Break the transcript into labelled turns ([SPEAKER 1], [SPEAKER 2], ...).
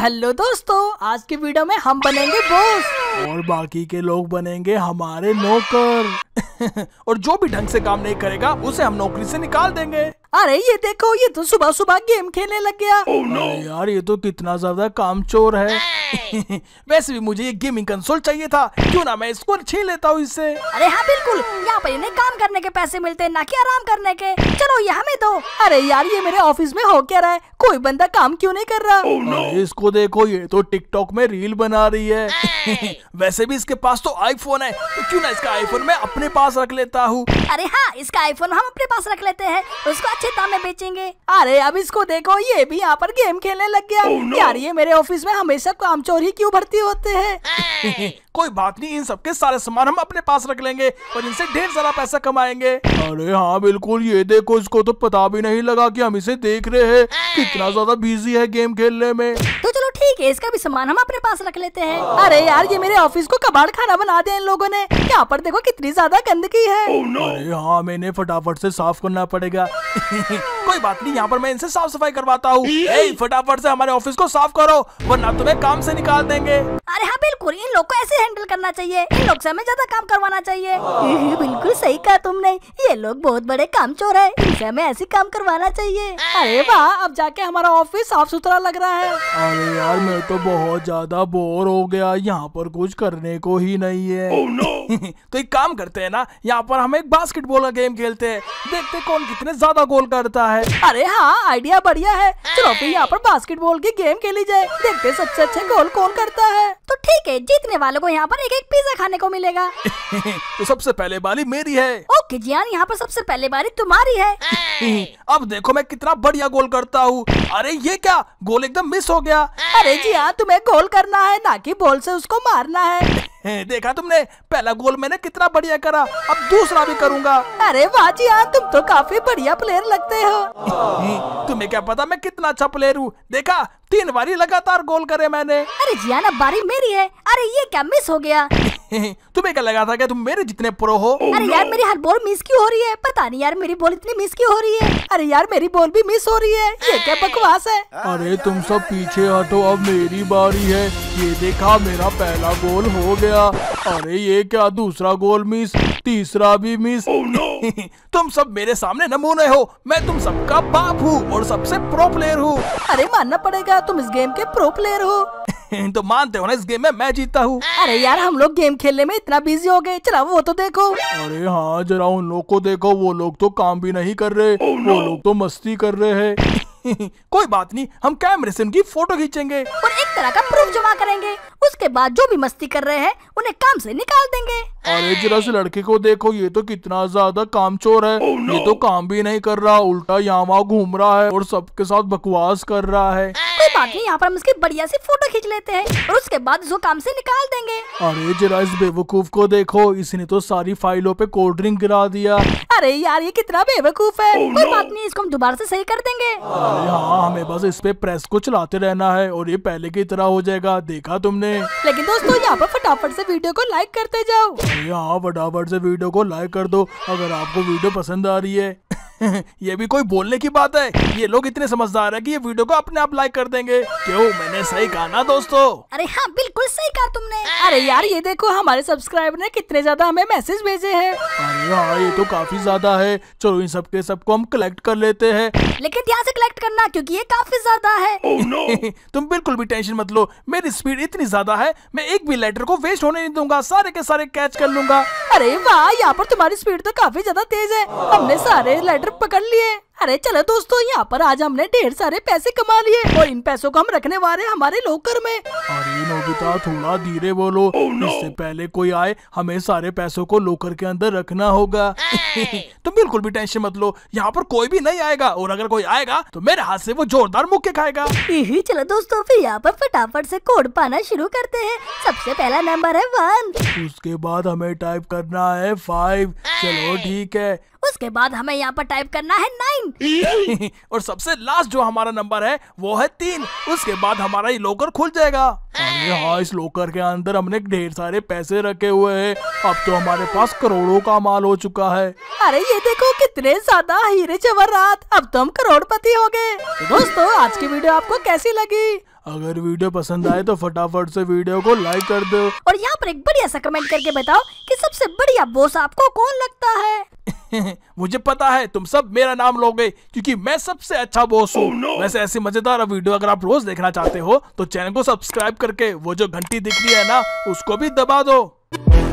[SPEAKER 1] Hello दोस्तों आज की वीडियो में हम बनेंगे बॉस
[SPEAKER 2] और बाकी के लोग बनेंगे हमारे नौकर और जो भी ढंग से काम नहीं करेगा उसे हम नौकरी से निकाल देंगे अरे ये देखो ये तो सुबह सुबह गेम खेलने लग गया oh, no. यार ये तो कितना ज्यादा काम चोर है वैसे भी मुझे ये गेमिंग कंसोल चाहिए था क्यों ना मैं इसको छीन लेता हूँ इससे अरे हाँ बिल्कुल यहाँ पर इन्हें काम करने के पैसे मिलते हैं ना कि आराम करने के चलो
[SPEAKER 1] ये हमें दो अरे यार ये मेरे ऑफिस में हो क्या रहा है कोई बंदा काम क्यों नहीं कर रहा oh, no.
[SPEAKER 2] इसको देखो ये तो टिकटॉक में रील बना रही है वैसे भी इसके पास तो आईफोन है तो क्यों ना इसका आईफोन मैं अपने पास रख लेता हूँ
[SPEAKER 1] अरे हाँ इसका आईफोन हम अपने पास रख लेते हैं उसको अच्छे दामे बेचेंगे अरे अब इसको देखो ये भी यहाँ पर गेम खेलने लग गया oh, no. यार ये मेरे ऑफिस में हमेशा काम चोरी क्यों भर्ती होते हैं
[SPEAKER 2] कोई बात नहीं इन सबके सारे सामान हम अपने पास रख लेंगे और इनसे ढेर सारा पैसा कमाएंगे अरे हाँ बिल्कुल ये देखो इसको तो पता भी नहीं लगा कि हम इसे देख रहे हैं कितना ज्यादा बिजी है गेम खेलने में
[SPEAKER 1] ठीक है इसका भी सामान हम अपने पास रख लेते हैं अरे यार ये मेरे ऑफिस को कबाड़ खाना बना दिया इन लोगों
[SPEAKER 2] ने यहाँ पर देखो कितनी ज्यादा गंदगी है यहाँ oh, मैंने फटाफट से साफ करना पड़ेगा कोई बात नहीं यहाँ पर मैं इनसे साफ सफाई करवाता हूँ फटाफट से हमारे ऑफिस को साफ करो वरना तुम्हें काम से निकाल देंगे
[SPEAKER 1] अरे हाँ बिल्कुल इन लोग को ऐसे हैंडल करना चाहिए इन लोग से हमें ज्यादा काम करवाना चाहिए बिल्कुल सही कहा तुमने ये लोग बहुत बड़े काम चोर है इनसे हमें ऐसे काम करवाना चाहिए अरे वाह अब जाके हमारा ऑफिस साफ सुथरा लग रहा है
[SPEAKER 2] अरे यार मैं तो बहुत ज्यादा बोर हो गया यहाँ पर कुछ करने को ही नहीं है oh, no. तो एक काम करते हैं ना यहाँ पर हम एक बास्केटबॉल का गेम खेलते हैं देखते कौन कितने ज्यादा गोल करता है अरे हाँ आइडिया बढ़िया है चलो फिर यहाँ पर बास्केटबॉल की गेम खेली जाए
[SPEAKER 1] देखते सबसे अच्छे गोल कौन करता है तो ठीक है जीतने वालों को यहाँ पर एक एक पिज्जा खाने को मिलेगा
[SPEAKER 2] तो सबसे पहले बाली मेरी है ओके जियान हाँ, यहाँ पर सबसे पहले बारी तुम्हारी है अब देखो मैं कितना बढ़िया गोल करता हूँ अरे ये क्या गोल एकदम मिस हो गया अरे जियान हाँ, तुम्हें गोल करना है ना कि बॉल से उसको मारना है देखा तुमने पहला गोल मैंने कितना बढ़िया करा अब दूसरा भी करूँगा अरे वाह जी हाँ, तुम तो काफी बढ़िया प्लेयर लगते हो तुम्हें क्या पता मैं कितना अच्छा प्लेयर हूँ देखा तीन बारी लगातार गोल करे मैंने अरे जियान अब बारी मेरी है अरे ये क्या मिस हो गया तुम्हें क्या लगा था कि तुम मेरे जितने प्रो हो oh, अरे no. यार मेरी
[SPEAKER 1] हर बॉल मिस क्यों हो रही है पता नहीं यार मेरी बॉल इतनी मिस क्यों हो रही है अरे यार मेरी बॉल भी मिस हो रही है ये क्या बकवास है ah,
[SPEAKER 2] अरे तुम सब पीछे हटो अब मेरी बारी है ये देखा मेरा पहला गोल हो गया अरे ये क्या दूसरा गोल मिस तीसरा भी मिस oh, no. तुम सब मेरे सामने नमूने हो मैं तुम सबका बाप हूँ और सबसे प्रो प्लेयर हूँ अरे मानना पड़ेगा तुम इस गेम के प्रो प्लेयर हो तो मानते हो ना इस गेम में मैं जीतता हूँ अरे यार हम लोग गेम खेलने में इतना बिजी हो गए चला वो तो देखो अरे हाँ जरा उन लोग को देखो वो लोग तो काम भी नहीं कर रहे oh, no. वो लोग तो मस्ती कर रहे है कोई बात नहीं हम कैमरे से उनकी फोटो खींचेंगे और एक तरह का प्रूफ जमा करेंगे उसके बाद जो भी मस्ती कर रहे हैं उन्हें काम से निकाल देंगे अरे जरा से लड़के को देखो ये तो कितना ज्यादा काम चोर है oh, no. ये तो काम भी नहीं कर रहा उल्टा यहाँ घूम रहा है और सबके साथ बकवास कर रहा है
[SPEAKER 1] बाद में यहाँ पर हम उसकी बढ़िया से फोटो खींच लेते हैं और उसके बाद उसको काम से निकाल देंगे
[SPEAKER 2] अरे जरा इस बेवकूफ को देखो इसने तो सारी फाइलों पे कोल्ड ड्रिंक गिरा दिया
[SPEAKER 1] अरे यार ये कितना बेवकूफ है oh कोई oh, बात नहीं इसको हम दोबारा से सही कर देंगे अरे
[SPEAKER 2] हाँ हमें बस इस पे प्रेस को चलाते रहना है और ये पहले की तरह हो जाएगा देखा तुमने
[SPEAKER 1] लेकिन दोस्तों यहाँ पर फटाफट से वीडियो को लाइक करते जाओ
[SPEAKER 2] हाँ फटाफट से वीडियो को लाइक कर दो अगर आपको वीडियो पसंद आ रही है ये भी कोई बोलने की बात है ये लोग इतने समझदार है कि ये वीडियो को अपने आप लाइक कर देंगे क्यों मैंने सही कहा ना दोस्तों
[SPEAKER 1] अरे हाँ बिल्कुल सही कहा तुमने अरे यार ये देखो हमारे सब्सक्राइबर ने कितने ज्यादा हमें मैसेज भेजे हैं
[SPEAKER 2] अरे हाँ ये तो काफी ज्यादा है चलो इन सबके सबको हम कलेक्ट कर लेते हैं
[SPEAKER 1] लेकिन ध्यान से कलेक्ट करना क्योंकि ये काफी ज्यादा है
[SPEAKER 2] oh, no. तुम बिल्कुल भी टेंशन मत लो मेरी स्पीड इतनी ज्यादा है मैं एक भी लेटर को वेस्ट होने नहीं दूंगा सारे के सारे कैच कर लूंगा अरे वाह यहाँ पर तुम्हारी स्पीड तो काफी ज्यादा तेज है हमने सारे लेटर मटर पकड़ लिए
[SPEAKER 1] अरे चलो दोस्तों यहाँ पर आज हमने ढेर सारे पैसे कमा लिए और इन पैसों को हम रखने वाले हमारे लोकर में
[SPEAKER 2] अरे नोबिता थोड़ा धीरे बोलो oh, no. इससे पहले कोई आए हमें सारे पैसों को लोकर के अंदर रखना होगा hey. तो बिल्कुल भी टेंशन मत लो यहाँ पर कोई भी नहीं आएगा और अगर कोई आएगा तो मेरे हाथ से वो जोरदार मुक्के खाएगा चलो दोस्तों फिर यहाँ
[SPEAKER 1] पर फटाफट से कोड पाना शुरू करते हैं सबसे पहला नंबर है वन
[SPEAKER 2] उसके बाद हमें टाइप करना है फाइव चलो ठीक है उसके बाद हमें यहाँ पर टाइप करना है नाइन और सबसे लास्ट जो हमारा नंबर है वो है तीन उसके बाद हमारा ये लॉकर खुल जाएगा अरे हाँ इस लॉकर के अंदर हमने ढेर सारे पैसे रखे हुए हैं अब तो हमारे पास करोड़ों का माल हो चुका है अरे ये देखो कितने ज्यादा हीरे
[SPEAKER 1] रात अब तो हम करोड़पति हो गए तो दोस्तों आज की वीडियो आपको कैसी लगी
[SPEAKER 2] अगर वीडियो पसंद आए तो फटाफट से वीडियो को लाइक कर दो
[SPEAKER 1] और यहाँ पर एक बढ़िया सा कमेंट करके बताओ कि सबसे बढ़िया बोस आपको कौन लगता है
[SPEAKER 2] मुझे पता है तुम सब मेरा नाम लोगे क्योंकि मैं सबसे अच्छा बॉस हूँ oh, no. वैसे ऐसी मजेदार वीडियो अगर आप रोज देखना चाहते हो तो चैनल को सब्सक्राइब करके वो जो घंटी दिख रही है ना उसको भी दबा दो